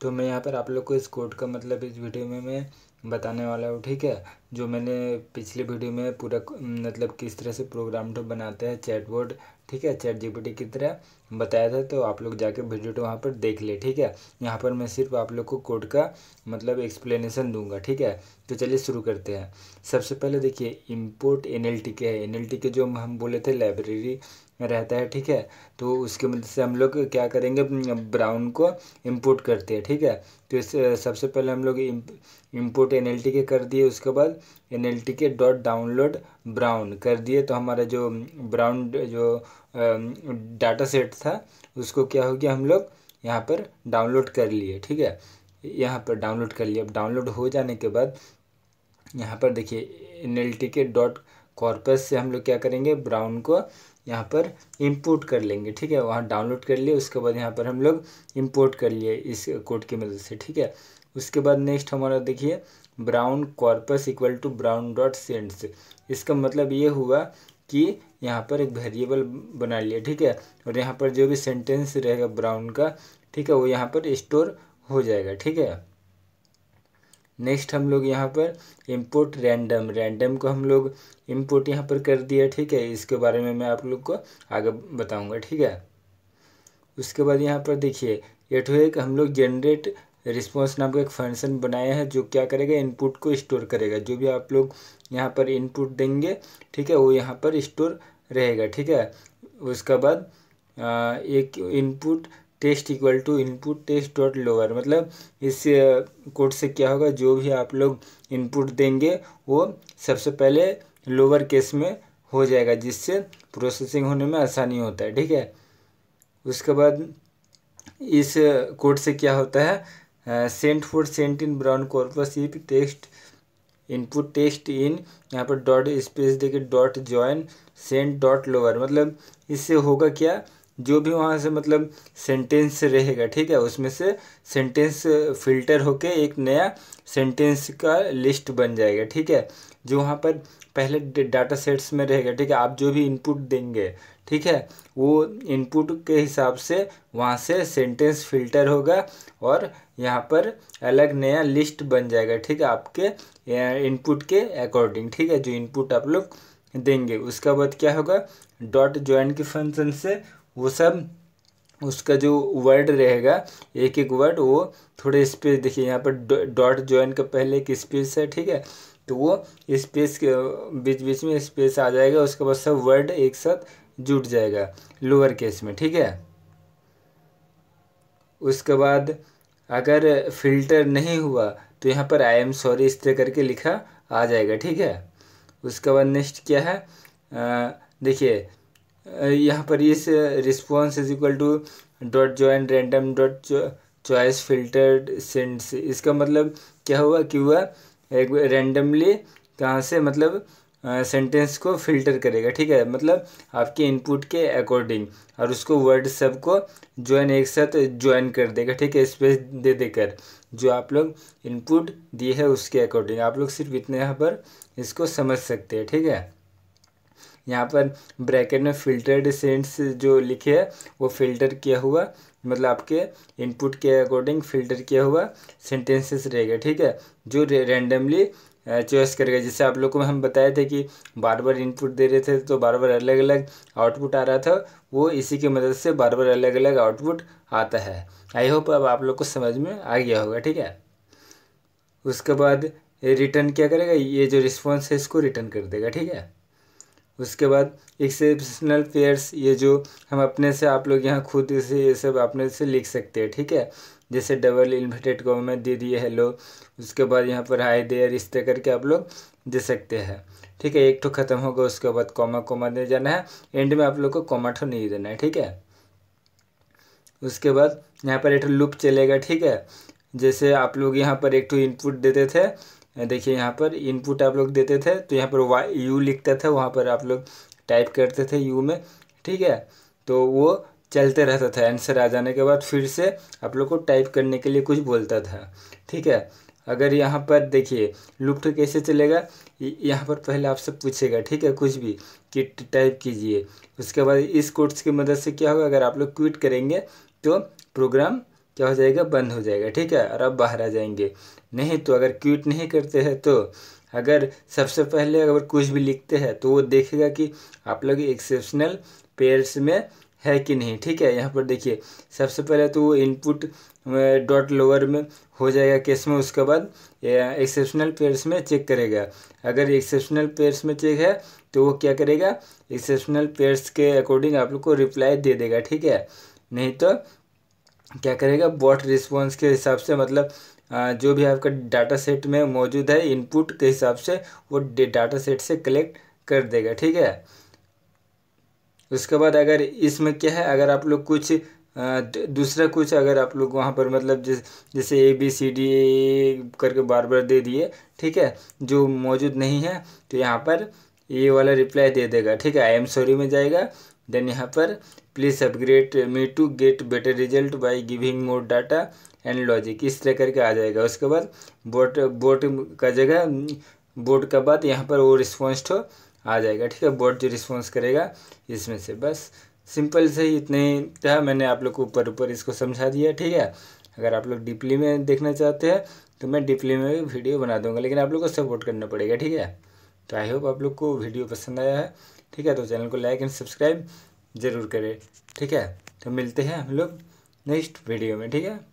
तो मैं यहाँ पर आप लोग को इस कोड का मतलब इस वीडियो में मैं बताने वाला हूँ ठीक है जो मैंने पिछले वीडियो में पूरा मतलब किस तरह से प्रोग्राम तो बनाते हैं चैटबोर्ड ठीक है चैट जीपीटी की तरह बताया था तो आप लोग जाके वीडियो तो वहाँ पर देख ले ठीक है यहाँ पर मैं सिर्फ आप लोग को कोड का मतलब एक्सप्लेनेशन दूंगा ठीक है तो चलिए शुरू करते हैं सबसे पहले देखिए इम्पोर्ट एन के है एन के जो हम बोले थे लाइब्रेरी रहता है ठीक है तो उसके मदद से हम लोग क्या करेंगे ब्राउन को इम्पोर्ट करते हैं ठीक है तो इस सबसे पहले हम लोग इम्पोर्ट एन के कर दिए उसके बाद एन के डॉट डाउनलोड ब्राउन कर दिए तो हमारा जो ब्राउन जो डाटा सेट था उसको क्या हो गया हम लोग यहाँ पर डाउनलोड कर लिए ठीक है यहाँ पर डाउनलोड कर लिए अब डाउनलोड हो जाने के बाद यहाँ पर देखिए एन के डॉट कॉर्पस से हम लोग क्या करेंगे ब्राउन को यहाँ पर इंपोर्ट कर लेंगे ठीक है वहाँ डाउनलोड कर लिए उसके बाद यहाँ पर हम लोग इंपोर्ट कर लिए इस कोड की मदद से ठीक है उसके बाद नेक्स्ट हमारा देखिए Brown corpus equal to Brown dot sents इसका मतलब ये हुआ कि यहाँ पर एक वेरिएबल बना लिया ठीक है और यहाँ पर जो भी सेंटेंस रहेगा ब्राउन का ठीक है वो यहाँ पर स्टोर हो जाएगा ठीक है नेक्स्ट हम लोग यहाँ पर इम्पोर्ट रैंडम रैंडम को हम लोग इम्पोर्ट यहाँ पर कर दिया ठीक है इसके बारे में मैं आप लोग को आगे बताऊँगा ठीक है उसके बाद यहाँ पर देखिए ये तो एक हम लोग जनरेट रिस्पॉन्स नाम का एक फंक्शन बनाया है जो क्या करेगा इनपुट को स्टोर करेगा जो भी आप लोग यहाँ पर इनपुट देंगे ठीक है वो यहाँ पर स्टोर रहेगा ठीक है उसका बाद एक input test equal to input test dot lower मतलब इस कोड से क्या होगा जो भी आप लोग इनपुट देंगे वो सबसे पहले लोअर केस में हो जाएगा जिससे प्रोसेसिंग होने में आसानी होता है ठीक है उसके बाद इस कोड से क्या होता है sent for sent in Brown corpus if test input test in यहाँ पर डॉट स्पेस देके dot join sent dot lower मतलब इससे होगा क्या जो भी वहाँ से मतलब सेंटेंस रहेगा ठीक है उसमें से सेंटेंस फिल्टर होके एक नया सेंटेंस का लिस्ट बन जाएगा ठीक है जो वहाँ पर पहले डाटा सेट्स में रहेगा ठीक है आप जो भी इनपुट देंगे ठीक है वो इनपुट के हिसाब से वहाँ से सेंटेंस फिल्टर होगा और यहाँ पर अलग नया लिस्ट बन जाएगा ठीक है आपके इनपुट के अकॉर्डिंग ठीक है जो इनपुट आप लोग देंगे उसका बाद क्या होगा डॉट ज्वाइन के फंक्शन से वो सब उसका जो वर्ड रहेगा एक एक वर्ड वो थोड़े स्पेस देखिए यहाँ पर डॉट ज्वाइन का पहले एक स्पेस है ठीक है तो वो स्पेस के बीच बीच में स्पेस आ जाएगा उसके बाद सब वर्ड एक साथ जुट जाएगा लोअर केस में ठीक है उसके बाद अगर फिल्टर नहीं हुआ तो यहाँ पर आई एम सॉरी इस तरह करके लिखा आ जाएगा ठीक है उसके बाद नेक्स्ट क्या है देखिए यहाँ पर इस response is equal to dot join random dot choice filtered sents इसका मतलब क्या हुआ कि हुआ एक रेंडमली कहाँ से मतलब सेंटेंस को फिल्टर करेगा ठीक है मतलब आपके इनपुट के अकॉर्डिंग और उसको वर्ड सब को ज्वाइन एक साथ ज्वाइन कर देगा ठीक है स्पेस दे देकर जो आप लोग इनपुट दिए है उसके अकॉर्डिंग आप लोग सिर्फ इतने यहाँ पर इसको समझ सकते हैं ठीक है यहाँ पर ब्रैकेट में फिल्टर्ड सेंट्स जो लिखे है वो फिल्टर किया हुआ मतलब आपके इनपुट के अकॉर्डिंग फिल्टर किया हुआ सेंटेंसेस रहेगा ठीक है जो रेंडमली चॉइस करेगा जैसे आप लोग को हम बताए थे कि बार बार इनपुट दे रहे थे तो बार बार अलग अलग आउटपुट आ रहा था वो इसी की मदद से बार बार अलग अलग आउटपुट आता है आई होप अब आप लोग को समझ में आ गया होगा ठीक है उसके बाद रिटर्न क्या करेगा ये जो रिस्पॉन्स है इसको रिटर्न कर देगा ठीक है उसके बाद एक्सेप्शनल पेयर्स ये जो हम अपने से आप लोग यहाँ खुद से ये सब अपने से लिख सकते हैं ठीक है जैसे डबल इन्वर्टेड कॉमा में दे दिए हेलो उसके बाद यहाँ पर हाई दे रिश्ते करके आप लोग दे सकते हैं ठीक है एक तो ख़त्म होगा उसके बाद कॉमा कॉमा दे जाना है एंड में आप लोग को कॉमा ठो तो नहीं देना है ठीक है उसके बाद यहाँ पर एक लूप तो चलेगा ठीक है जैसे आप लोग यहाँ पर एक टू तो इनपुट देते थे देखिए यहाँ पर इनपुट आप लोग देते थे तो यहाँ पर वाई यू लिखते थे वहाँ पर आप लोग टाइप करते थे यू में ठीक है तो वो चलते रहता था आंसर आ जाने के बाद फिर से आप लोग को टाइप करने के लिए कुछ बोलता था ठीक है अगर यहाँ पर देखिए लुप्ट कैसे चलेगा यहाँ पर पहले आपसे पूछेगा ठीक है कुछ भी कि टाइप कीजिए उसके बाद इस कोर्स की मदद से क्या होगा अगर आप लोग क्विट करेंगे तो प्रोग्राम क्या हो जाएगा बंद हो जाएगा ठीक है और आप बाहर आ जाएंगे नहीं तो अगर क्यूट नहीं करते हैं तो अगर सबसे पहले अगर कुछ भी लिखते हैं तो वो देखेगा कि आप लोग एक्सेप्शनल पेयर्स में है कि नहीं ठीक है यहाँ पर देखिए सबसे पहले तो वो इनपुट डॉट लोअर में हो जाएगा केस में उसके बाद एक्सेप्शनल पेयर्स में चेक करेगा अगर एक्सेप्शनल पेयर्स में चेक है तो वो क्या करेगा एक्सेप्शनल पेयर्स के अकॉर्डिंग आप लोग को रिप्लाई दे देगा ठीक है नहीं तो क्या करेगा वॉट रिस्पॉन्स के हिसाब से मतलब जो भी आपका डाटा सेट में मौजूद है इनपुट के हिसाब से वो डाटा सेट से कलेक्ट कर देगा ठीक है उसके बाद अगर इसमें क्या है अगर आप लोग कुछ दूसरा कुछ अगर आप लोग वहाँ पर मतलब जिस जैसे ए बी सी डी करके बार बार दे दिए ठीक है जो मौजूद नहीं है तो यहाँ पर ये वाला रिप्लाई दे देगा ठीक है आई एम सॉरी में जाएगा देन यहाँ पर please upgrade me to get better result by giving more data and logic इस तरह करके आ जाएगा उसके बाद बोट बोट का जगह बोट हम्म, का बाद यहाँ पर वो रिस्पॉन्स तो आ जाएगा ठीक है बोट जो रिस्पॉन्स करेगा इसमें से बस सिंपल से ही इतने ही था मैंने आप लोग को ऊपर ऊपर इसको समझा दिया ठीक है अगर आप लोग डीपली में देखना चाहते हैं तो मैं डीपली में भी वीडियो बना दूंगा लेकिन आप लोग को सपोर्ट करना पड़ेगा ठीक है तो आई होप आप लोग को वीडियो पसंद आया है ठीक है तो चैनल को लाइक एंड सब्सक्राइब ज़रूर करें ठीक है तो मिलते हैं हम लोग नेक्स्ट वीडियो में ठीक है